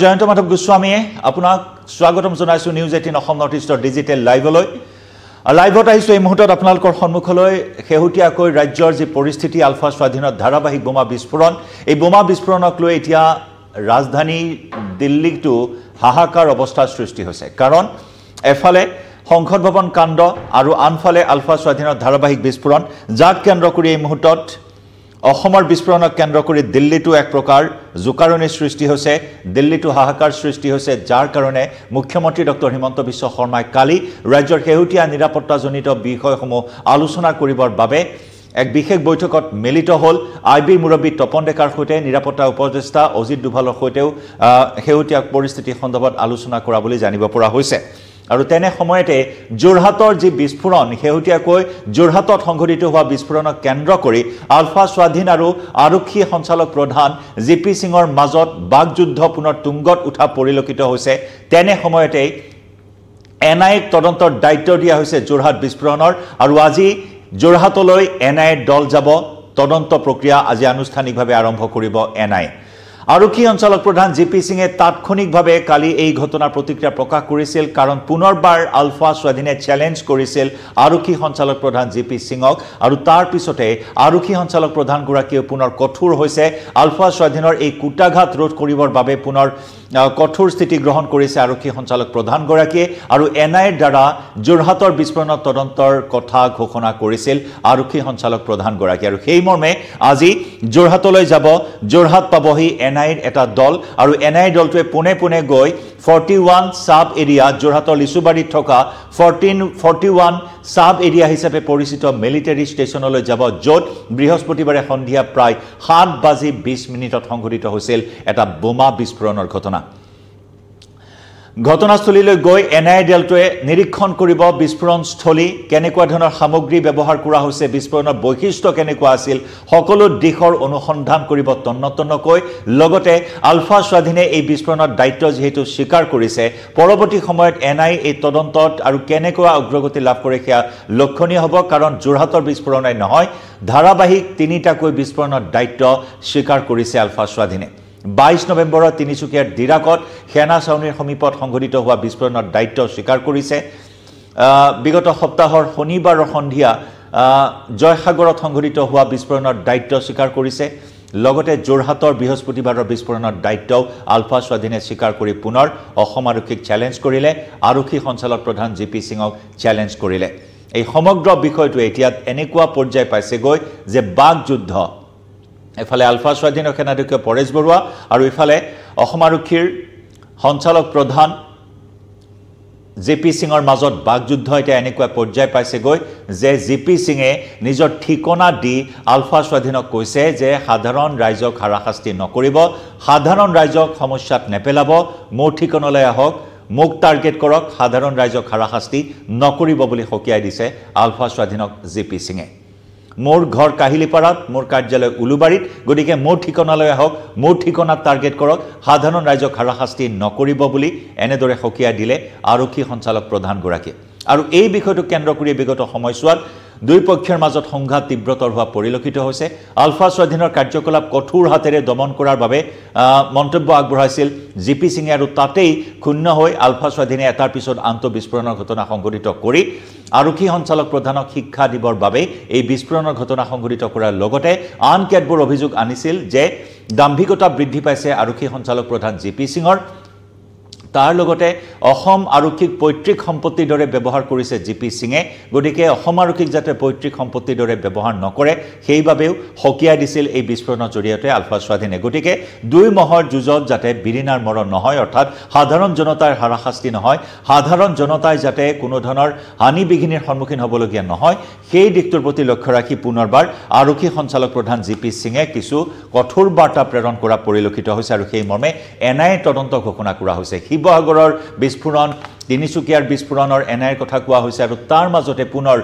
জয়ন্ত মাধৱ গোস্বামীয়ে আপোনাক স্বাগতম জনাইছোঁ নিউজ এইটিন অসম নৰ্থ ইষ্টৰ ডিজিটেল লাইভলৈ লাইভত আহিছোঁ এই মুহূৰ্তত আপোনালোকৰ সন্মুখলৈ শেহতীয়াকৈ ৰাজ্যৰ যি পৰিস্থিতি আলফা স্বাধীনত ধাৰাবাহিক বোমা বিস্ফোৰণ এই বোমা বিস্ফোৰণক লৈ এতিয়া ৰাজধানী দিল্লীতো হাহাকাৰ অৱস্থাৰ সৃষ্টি হৈছে কাৰণ এফালে সংসদ ভৱন কাণ্ড আৰু আনফালে আলফা স্বাধীনত ধাৰাবাহিক বিস্ফোৰণ যাক কেন্দ্ৰ কৰি এই মুহূৰ্তত অসমৰ বিস্ফোৰণক কেন্দ্ৰ কৰি দিল্লীতো এক প্ৰকাৰ জোকাৰণিৰ সৃষ্টি হৈছে দিল্লীতো হাহাকাৰ সৃষ্টি হৈছে যাৰ কাৰণে মুখ্যমন্ত্ৰী ডক্টৰ হিমন্ত বিশ্ব শৰ্মাই কালি ৰাজ্যৰ শেহতীয়া নিৰাপত্তাজনিত বিষয়সমূহ আলোচনা কৰিবৰ বাবে এক বিশেষ বৈঠকত মিলিত হ'ল আই বি মুৰব্বী তপন ডেকাৰ সৈতে নিৰাপত্তা উপদেষ্টা অজিত ডোভালৰ সৈতেও শেহতীয়া পৰিস্থিতি সন্দৰ্ভত আলোচনা কৰা বুলি জানিব পৰা হৈছে আৰু তেনে সময়তে যোৰহাটৰ যি বিস্ফোৰণ শেহতীয়াকৈ যোৰহাটত সংঘটিত হোৱা বিস্ফোৰণক কেন্দ্ৰ কৰি আলফা স্বাধীন আৰু আৰক্ষী সঞ্চালক প্ৰধান জি পি সিঙৰ মাজত বাকযুদ্ধ পুনৰ তুংগত উঠা পৰিলক্ষিত হৈছে তেনে সময়তেই এন আইক তদন্তৰ দায়িত্ব দিয়া হৈছে যোৰহাট বিস্ফোৰণৰ আৰু আজি যোৰহাটলৈ এন আইৰ দল যাব তদন্ত প্ৰক্ৰিয়া আজি আনুষ্ঠানিকভাৱে আৰম্ভ কৰিব এন আই আৰক্ষী অঞ্চলক প্ৰধান জি পি সিঙে তাৎক্ষণিকভাৱে কালি এই ঘটনাৰ প্ৰতিক্ৰিয়া প্ৰকাশ কৰিছিল কাৰণ পুনৰবাৰ আলফা স্বাধীনে চেলেঞ্জ কৰিছিল আৰক্ষী সঞ্চালক প্ৰধান জি পি সিঙক আৰু তাৰ পিছতে আৰক্ষী সঞ্চালক প্ৰধানগৰাকীয়ে পুনৰ কঠোৰ হৈছে আলফা স্বাধীনৰ এই কুটাঘাত ৰোধ কৰিবৰ বাবে পুনৰ কঠোৰ স্থিতি গ্ৰহণ কৰিছে আৰক্ষী সঞ্চালক প্ৰধানগৰাকীয়ে আৰু এন আইৰ দ্বাৰা যোৰহাটৰ বিস্ফোৰণৰ তদন্তৰ কথা ঘোষণা কৰিছিল আৰক্ষী সঞ্চালক প্ৰধানগৰাকীয়ে আৰু সেই মৰ্মে আজি যোৰহাটলৈ যাব যোৰহাট পাবহি এন আইৰ এটা দল আৰু এন আইৰ দলটোৱে পোনে পোনে গৈ ফৰ্টি ওৱান চাব এৰিয়া যোৰহাটৰ লিচুবাৰীত থকা fourteen forty one sub area হিচাপে পৰিচিত মিলিটেৰী ষ্টেচনলৈ যাব য'ত বৃহস্পতিবাৰে সন্ধিয়া প্ৰায় সাত বাজি বিছ মিনিটত সংঘটিত হৈছিল এটা বোমা বিস্ফোৰণৰ ঘটনা ঘটনাস্থলীলৈ গৈ এন আই দলটোৱে নিৰীক্ষণ কৰিব বিস্ফোৰণস্থলী কেনেকুৱা ধৰণৰ সামগ্ৰী ব্যৱহাৰ কৰা হৈছে বিস্ফোৰণৰ বৈশিষ্ট্য কেনেকুৱা আছিল সকলো দিশৰ অনুসন্ধান কৰিব তন্নতন্নকৈ লগতে আলফা স্বাধীনে এই বিস্ফোৰণৰ দায়িত্ব যিহেতু স্বীকাৰ কৰিছে পৰৱৰ্তী সময়ত এন আই এই তদন্তত আৰু কেনেকুৱা অগ্ৰগতি লাভ কৰে সেয়া লক্ষণীয় হ'ব কাৰণ যোৰহাটৰ বিস্ফোৰণেই নহয় ধাৰাবাহিক তিনিটাকৈ বিস্ফোৰণৰ দায়িত্ব স্বীকাৰ কৰিছে আলফা স্বাধীনে বাইছ নৱেম্বৰৰ তিনিচুকীয়াৰ ডিৰাকত সেনা চাউনীৰ সমীপত সংঘটিত হোৱা বিস্ফোৰণৰ দায়িত্ব স্বীকাৰ কৰিছে বিগত সপ্তাহৰ শনিবাৰৰ সন্ধিয়া জয়সাগৰত সংঘটিত হোৱা বিস্ফোৰণৰ দায়িত্ব স্বীকাৰ কৰিছে লগতে যোৰহাটৰ বৃহস্পতিবাৰৰ বিস্ফোৰণৰ দায়িত্বও আলফা স্বাধীনে স্বীকাৰ কৰি পুনৰ অসম আৰক্ষীক চেলেঞ্জ কৰিলে আৰক্ষী সঞ্চালক প্ৰধান জি পি সিঙক চেলেঞ্জ কৰিলে এই সমগ্ৰ বিষয়টোৱে এতিয়া এনেকুৱা পৰ্যায় পাইছেগৈ যে বাক যুদ্ধ এফালে আলফা স্বাধীন সেনাধ্যক্ষ পৰেশ বৰুৱা আৰু ইফালে অসম আৰক্ষীৰ সঞ্চালক প্ৰধান জে পি সিঙৰ মাজত বাকযুদ্ধ এতিয়া এনেকুৱা পৰ্যায় পাইছেগৈ যে জে পি সিঙে নিজৰ ঠিকনা দি আলফা স্বাধীনক কৈছে যে সাধাৰণ ৰাইজক হাৰাশাস্তি নকৰিব সাধাৰণ ৰাইজক সমস্যাত নেপেলাব মোৰ ঠিকনালৈ আহক মোক টাৰ্গেট কৰক সাধাৰণ ৰাইজক হাৰাশাস্তি নকৰিব বুলি সকীয়াই দিছে আলফা স্বাধীনক জে পি সিঙে মোৰ ঘৰ কাহিলিপাৰাত মোৰ কাৰ্যালয় উলুবাৰীত গতিকে মোৰ ঠিকনালৈ আহক মোৰ ঠিকনাত টাৰ্গেট কৰক সাধাৰণ ৰাইজক হাৰাশাস্তি নকৰিব বুলি এনেদৰে সকীয়াই দিলে আৰক্ষী সঞ্চালক প্ৰধানগৰাকীয়ে আৰু এই বিষয়টোক কেন্দ্ৰ কৰিয়ে বিগত সময়ছোৱাত দুয়োপক্ষৰ মাজত সংঘাত তীব্ৰতৰ হোৱা পৰিলক্ষিত হৈছে আলফা স্বাধীনৰ কাৰ্যকলাপ কঠোৰ হাতেৰে দমন কৰাৰ বাবে মন্তব্য আগবঢ়াইছিল জি পি সিঙে আৰু তাতেই ক্ষুণ্ণ হৈ আলফা স্বাধীনে এটাৰ পিছত বিস্ফোৰণৰ ঘটনা সংঘটিত কৰি আৰক্ষী সঞ্চালক প্ৰধানক শিক্ষা দিবৰ বাবে এই বিস্ফোৰণৰ ঘটনা সংঘটিত কৰাৰ লগতে আন কেতবোৰ অভিযোগ আনিছিল যে দাম্ভিকতা বৃদ্ধি পাইছে আৰক্ষী সঞ্চালক প্ৰধান জি পি সিঙৰ তাৰ লগতে অসম আৰক্ষীক পৈতৃক সম্পত্তিৰ দৰে ব্যৱহাৰ কৰিছে জি পি সিঙে গতিকে অসম আৰক্ষীক যাতে পৈতৃক সম্পত্তিৰ দৰে ব্যৱহাৰ নকৰে সেইবাবেও সকীয়াই দিছিল এই বিস্ফোৰণৰ জৰিয়তে আলফা স্বাধীনে গতিকে দুই মাহৰ যুঁজত যাতে বিৰিণাৰ মৰণ নহয় অৰ্থাৎ সাধাৰণ জনতাৰ হাৰাশাস্তি নহয় সাধাৰণ জনতাই যাতে কোনো ধৰণৰ হানি বিঘিনিৰ সন্মুখীন হ'বলগীয়া নহয় সেই দিশটোৰ প্ৰতি লক্ষ্য ৰাখি পুনৰবাৰ আৰক্ষী সঞ্চালক প্ৰধান জি পি সিঙে কিছু কঠোৰ বাৰ্তা প্ৰেৰণ কৰা পৰিলক্ষিত হৈছে আৰু সেই মৰ্মে এন আই এ তদন্ত ঘোষণা কৰা হৈছে শিৱসাগৰৰ বিস্ফোৰণ তিনিচুকীয়াৰ বিস্ফোৰণৰ এন কথা কোৱা হৈছে আৰু তাৰ মাজতে পুনৰ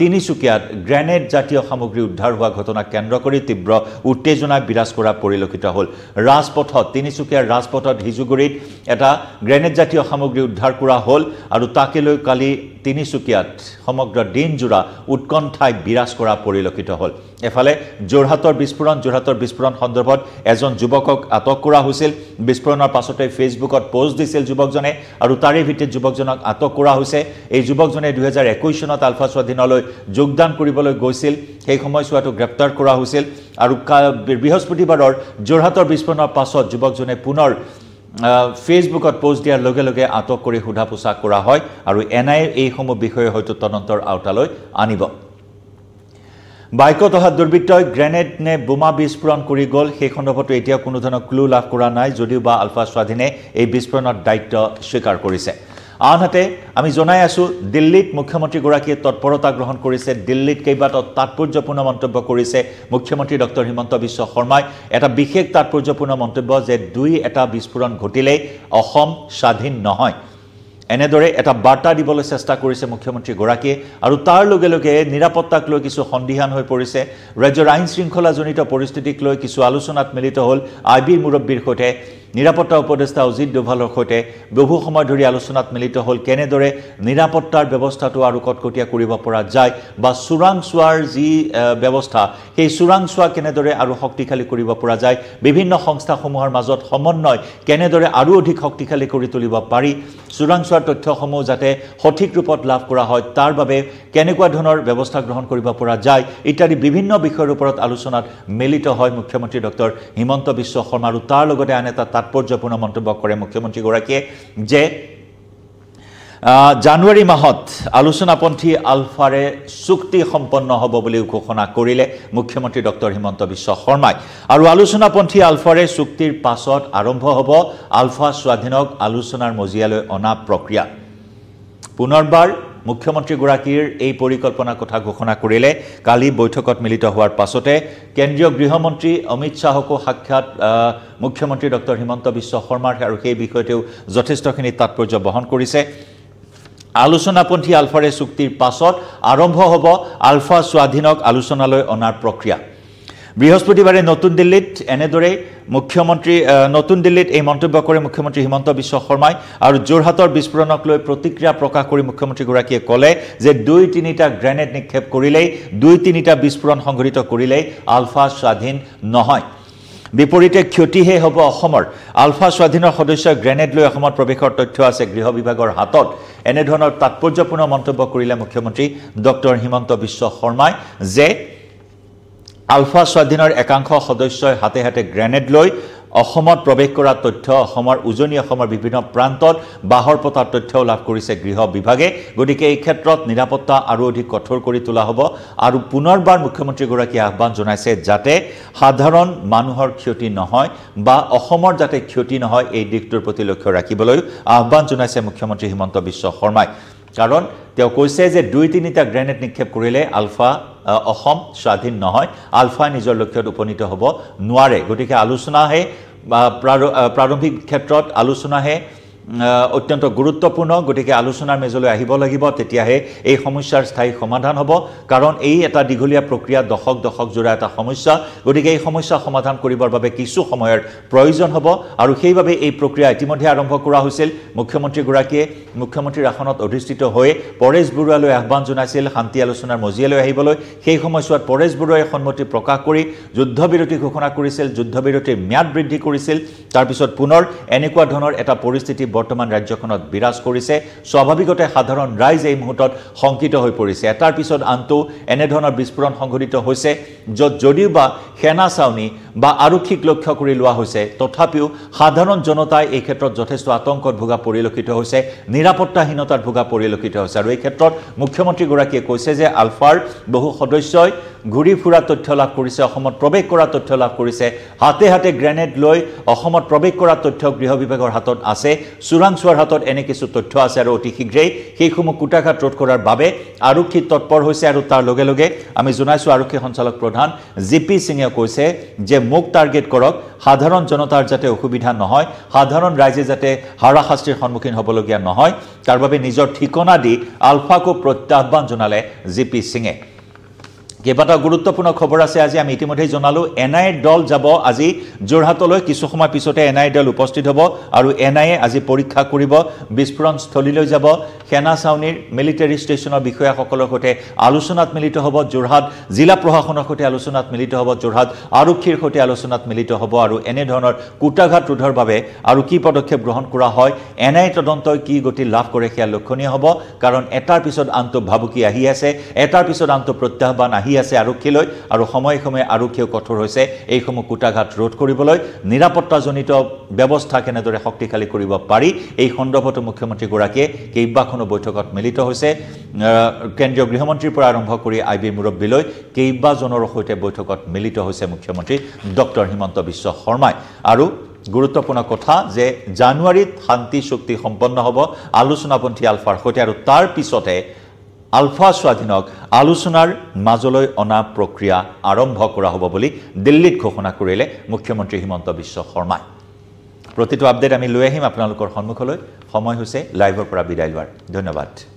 তিনিচুকীয়াত গ্ৰেনেড জাতীয় সামগ্ৰী উদ্ধাৰ হোৱা ঘটনাক কেন্দ্ৰ কৰি তীব্ৰ উত্তেজনা বিৰাজ কৰা পৰিলক্ষিত হ'ল ৰাজপথত তিনিচুকীয়াৰ ৰাজপথত হিজুগুৰিত এটা গ্ৰেনেড জাতীয় সামগ্ৰী উদ্ধাৰ কৰা হ'ল আৰু তাকে লৈ কালি তিনিচুকীয়াত সমগ্ৰ দিনজোৰা উৎকণ্ঠাই বিৰাজ কৰা পৰিলক্ষিত হ'ল এফালে যোৰহাটৰ বিস্ফোৰণ যোৰহাটৰ বিস্ফোৰণ সন্দৰ্ভত এজন যুৱকক আটক কৰা হৈছিল বিস্ফোৰণৰ পাছতে ফেচবুকত পোষ্ট দিছিল যুৱকজনে আৰু তাৰে ভিত্তিত যুৱকজনক আটক কৰা হৈছে এই যুৱকজনে দুহেজাৰ একৈছ চনত আলফা স্বাধীনলৈ যোগদান কৰিবলৈ গৈছিল সেই সময়ছোৱাটো গ্ৰেপ্তাৰ কৰা হৈছিল আৰু বৃহস্পতিবাৰৰ যোৰহাটৰ বিস্ফোৰণৰ পাছত যুৱকজনে পুনৰ ফেচবুকত পোষ্ট দিয়াৰ লগে লগে আটক কৰি সোধা পোছা কৰা হয় আৰু এন আই এইসমূহ বিষয়ে হয়তো তদন্তৰ আওতালৈ আনিব বাইকত অহা দুৰ্বৃত্তই গ্ৰেনেড নে বোমা বিস্ফোৰণ কৰি গ'ল সেই সন্দৰ্ভতো এতিয়া কোনো ধৰণৰ ক্লু লাভ কৰা নাই যদিও বা আলফা স্বাধীনে এই বিস্ফোৰণৰ দায়িত্ব স্বীকাৰ কৰিছে আনহাতে আমি জনাই আছোঁ দিল্লীত মুখ্যমন্ত্ৰীগৰাকীয়ে তৎপৰতা গ্ৰহণ কৰিছে দিল্লীত কেইবাটাও তাৎপৰ্যপূৰ্ণ মন্তব্য কৰিছে মুখ্যমন্ত্ৰী ডক্টৰ হিমন্ত বিশ্ব শৰ্মাই এটা বিশেষ তাৎপৰ্যপূৰ্ণ মন্তব্য যে দুই এটা বিস্ফোৰণ ঘটিলেই অসম স্বাধীন নহয় এনেদৰে এটা বাৰ্তা দিবলৈ চেষ্টা কৰিছে মুখ্যমন্ত্ৰীগৰাকীয়ে আৰু তাৰ লগে লগে নিৰাপত্তাক লৈ কিছু সন্দিহান হৈ পৰিছে ৰাজ্যৰ আইন শৃংখলাজনিত পৰিস্থিতিক লৈ কিছু আলোচনাত মিলিত হ'ল আই বিৰ মুৰব্বীৰ সৈতে নিৰাপত্তা উপদেষ্টা অজিত ডোভালৰ সৈতে বহু সময় ধৰি আলোচনাত মিলিত হল কেনেদৰে নিৰাপত্তাৰ ব্যৱস্থাটো আৰু কটকটীয়া কৰিব পৰা যায় বা যি ব্যৱস্থা সেই চোৰাংচোয়া কেনেদৰে আৰু শক্তিশালী কৰিব পৰা যায় বিভিন্ন সংস্থাসমূহৰ মাজত সমন্বয় কেনেদৰে আৰু অধিক শক্তিশালী কৰি তুলিব পাৰি চোৰাংচোয়াৰ তথ্যসমূহ যাতে সঠিক ৰূপত লাভ কৰা হয় তাৰ বাবে কেনেকুৱা ধৰণৰ ব্যৱস্থা গ্ৰহণ কৰিব পৰা যায় ইত্যাদি বিভিন্ন বিষয়ৰ ওপৰত আলোচনাত মিলিত হয় মুখ্যমন্ত্ৰী ডক্টৰ হিমন্ত বিশ্ব শৰ্মা আৰু তাৰ লগতে আন এটা তাৎপৰ্যপূৰ্ণ মন্তব্য কৰে মুখ্যমন্ত্ৰীগৰাকীয়ে যে জানুৱাৰী মাহত আলোচনাপন্থী আলফাৰে চুক্তি সম্পন্ন হ'ব বুলি ঘোষণা কৰিলে মুখ্যমন্ত্ৰী ডক্টৰ হিমন্ত বিশ্ব শৰ্মাই আৰু আলোচনাপন্থী আলফাৰে চুক্তিৰ পাছত আৰম্ভ হ'ব আলফা স্বাধীনক আলোচনাৰ মজিয়ালৈ অনা প্ৰক্ৰিয়া পুনৰবাৰ মুখ্যমন্ত্ৰীগৰাকীৰ এই পৰিকল্পনাৰ কথা ঘোষণা কৰিলে কালি বৈঠকত মিলিত হোৱাৰ পাছতে কেন্দ্ৰীয় গৃহমন্ত্ৰী অমিত শ্বাহকো সাক্ষাৎ মুখ্যমন্ত্ৰী ডক্টৰ হিমন্ত বিশ্ব শৰ্মাৰ আৰু সেই বিষয়তেও যথেষ্টখিনি তাৎপৰ্য বহন কৰিছে আলোচনাপন্থী আলফাৰে চুক্তিৰ পাছত আৰম্ভ হ'ব আলফা স্বাধীনক আলোচনালৈ অনাৰ প্ৰক্ৰিয়া বৃহস্পতিবাৰে নতুন দিল্লীত এনেদৰে মুখ্যমন্ত্ৰী নতুন দিল্লীত এই মন্তব্য কৰে মুখ্যমন্ত্ৰী হিমন্ত বিশ্ব শৰ্মাই আৰু যোৰহাটৰ বিস্ফোৰণক লৈ প্ৰতিক্ৰিয়া প্ৰকাশ কৰি মুখ্যমন্ত্ৰীগৰাকীয়ে ক'লে যে দুই তিনিটা গ্ৰেনেড নিক্ষেপ কৰিলেই দুই তিনিটা বিস্ফোৰণ সংঘটিত কৰিলেই আলফা স্বাধীন নহয় বিপৰীতে ক্ষতিহে হ'ব অসমৰ আলফা স্বাধীনৰ সদস্যই গ্ৰেনেড লৈ অসমত প্ৰৱেশৰ তথ্য আছে গৃহ বিভাগৰ হাতত এনেধৰণৰ তাৎপৰ্যপূৰ্ণ মন্তব্য কৰিলে মুখ্যমন্ত্ৰী ডক্টৰ হিমন্ত বিশ্ব শৰ্মাই যে আলফা স্বাধীনৰ একাংশ সদস্যই হাতে হাতে গ্ৰেনেড লৈ অসমত প্ৰৱেশ কৰা তথ্য অসমৰ উজনি অসমৰ বিভিন্ন প্ৰান্তত বাহৰ পতাৰ তথ্যও লাভ কৰিছে গৃহ বিভাগে গতিকে এই ক্ষেত্ৰত নিৰাপত্তা আৰু অধিক কঠোৰ কৰি তোলা হ'ব আৰু পুনৰবাৰ মুখ্যমন্ত্ৰীগৰাকীয়ে আহ্বান জনাইছে যাতে সাধাৰণ মানুহৰ ক্ষতি নহয় বা অসমৰ যাতে ক্ষতি নহয় এই দিশটোৰ প্ৰতি লক্ষ্য ৰাখিবলৈ আহ্বান জনাইছে মুখ্যমন্ত্ৰী হিমন্ত বিশ্ব শৰ্মাই কাৰণ তেওঁ কৈছে যে দুই তিনিটা গ্ৰেনেড নিক্ষেপ কৰিলে আলফা অসম স্বাধীন নহয় আলফাই নিজৰ লক্ষ্যত উপনীত হ'ব নোৱাৰে গতিকে আলোচনাহে প্ৰাৰম্ভিক ক্ষেত্ৰত আলোচনাহে অত্যন্ত গুৰুত্বপূৰ্ণ গতিকে আলোচনাৰ মেজলৈ আহিব লাগিব তেতিয়াহে এই সমস্যাৰ স্থায়ী সমাধান হ'ব কাৰণ এই এটা দীঘলীয়া প্ৰক্ৰিয়া দশক দশক জোৰা এটা সমস্যা গতিকে এই সমস্যা সমাধান কৰিবৰ বাবে কিছু সময়ৰ প্ৰয়োজন হ'ব আৰু সেইবাবে এই প্ৰক্ৰিয়া ইতিমধ্যে আৰম্ভ কৰা হৈছিল মুখ্যমন্ত্ৰীগৰাকীয়ে মুখ্যমন্ত্ৰীৰ আসনত অধিষ্ঠিত হৈ পৰেশ বৰুৱালৈ আহ্বান জনাইছিল শান্তি আলোচনাৰ মজিয়ালৈ আহিবলৈ সেই সময়ছোৱাত পৰেশ বৰুৱাই সন্মতি প্ৰকাশ কৰি যুদ্ধবিৰতি ঘোষণা কৰিছিল যুদ্ধবিৰতিৰ ম্যাদ বৃদ্ধি কৰিছিল তাৰপিছত পুনৰ এনেকুৱা ধৰণৰ এটা পৰিস্থিতি বৰ্তমান ৰাজ্যখনত বিৰাজ কৰিছে স্বাভাৱিকতে সাধাৰণ ৰাইজ এই মুহূৰ্তত শংকিত হৈ পৰিছে এটাৰ পিছত আনটো এনেধৰণৰ বিস্ফোৰণ সংঘটিত হৈছে য'ত যদিওবা সেনা চাউনি বা আৰক্ষীক লক্ষ্য কৰি লোৱা হৈছে তথাপিও সাধাৰণ জনতাই এই ক্ষেত্ৰত যথেষ্ট আতংকত ভোগা পৰিলক্ষিত হৈছে নিৰাপত্তাহীনতাত ভোগা পৰিলক্ষিত হৈছে আৰু এই ক্ষেত্ৰত মুখ্যমন্ত্ৰীগৰাকীয়ে কৈছে যে আলফাৰ বহু সদস্যই ঘূৰি ফুৰা তথ্য লাভ কৰিছে অসমত প্ৰৱেশ কৰা তথ্য লাভ কৰিছে হাতে হাতে গ্ৰেনেড লৈ অসমত প্ৰৱেশ কৰা তথ্য গৃহ বিভাগৰ হাতত আছে চোৰাংচোৱাৰ হাতত এনে কিছু তথ্য আছে আৰু অতি শীঘ্ৰেই সেইসমূহ কুটাঘাত ৰোধ কৰাৰ বাবে আৰক্ষী তৎপৰ হৈছে আৰু তাৰ লগে লগে আমি জনাইছোঁ আৰক্ষী সঞ্চালক প্ৰধান জি পি সিঙে কৈছে যে মোক টাৰ্গেট কৰক সাধাৰণ জনতাৰ যাতে অসুবিধা নহয় সাধাৰণ ৰাইজে যাতে হাৰাশাস্তিৰ সন্মুখীন হ'বলগীয়া নহয় তাৰ বাবে নিজৰ ঠিকনা দি আলফাকো প্ৰত্যাহ্বান জনালে জি পি সিঙে কেইবাটাও গুৰুত্বপূৰ্ণ খবৰ আছে আজি আমি ইতিমধ্যেই জনালোঁ এন আই এ দল যাব আজি যোৰহাটলৈ কিছু সময় পিছতে এন আই এ দল উপস্থিত হ'ব আৰু এন আই এ আজি পৰীক্ষা কৰিব বিস্ফোৰণস্থলীলৈ যাব সেনা চাউনীৰ মিলিটেৰী ষ্টেচনৰ বিষয়াসকলৰ সৈতে আলোচনাত মিলিত হ'ব যোৰহাট জিলা প্ৰশাসনৰ সৈতে আলোচনাত মিলিত হ'ব যোৰহাট আৰক্ষীৰ সৈতে আলোচনাত মিলিত হ'ব আৰু এনেধৰণৰ কুটাঘাত ৰোধৰ বাবে আৰু কি পদক্ষেপ গ্ৰহণ কৰা হয় এন আই এ তদন্তই কি গতি লাভ কৰে সেয়া লক্ষণীয় হ'ব কাৰণ এটাৰ পিছত আনটো ভাবুকি আহি আছে এটাৰ পিছত আনটো প্ৰত্যাহ্বান আহি দি আছে আৰক্ষীলৈ আৰু সময়ে সময়ে আৰক্ষীয়েও কঠোৰ হৈছে এইসমূহ কোটাঘাট ৰোধ কৰিবলৈ নিৰাপত্তাজনিত ব্যৱস্থা কেনেদৰে শক্তিশালী কৰিব পাৰি এই সন্দৰ্ভতো মুখ্যমন্ত্ৰীগৰাকীয়ে কেইবাখনো বৈঠকত মিলিত হৈছে কেন্দ্ৰীয় গৃহমন্ত্ৰীৰ পৰা আৰম্ভ কৰি আই বি মুৰব্বীলৈ কেইবাজনৰ সৈতে বৈঠকত মিলিত হৈছে মুখ্যমন্ত্ৰী ডক্টৰ হিমন্ত বিশ্ব শৰ্মাই আৰু গুৰুত্বপূৰ্ণ কথা যে জানুৱাৰীত শান্তি চুক্তি সম্পন্ন হ'ব আলোচনাপন্থী আলফাৰ সৈতে আৰু তাৰ পিছতে আলফা স্বাধীনক আলোচনাৰ মাজলৈ অনা প্ৰক্ৰিয়া আৰম্ভ কৰা হ'ব বুলি দিল্লীত ঘোষণা কৰিলে মুখ্যমন্ত্ৰী হিমন্ত বিশ্ব শৰ্মাই প্ৰতিটো আপডেট আমি লৈ আহিম আপোনালোকৰ সন্মুখলৈ সময় হৈছে লাইভৰ পৰা বিদায় লোৱাৰ ধন্যবাদ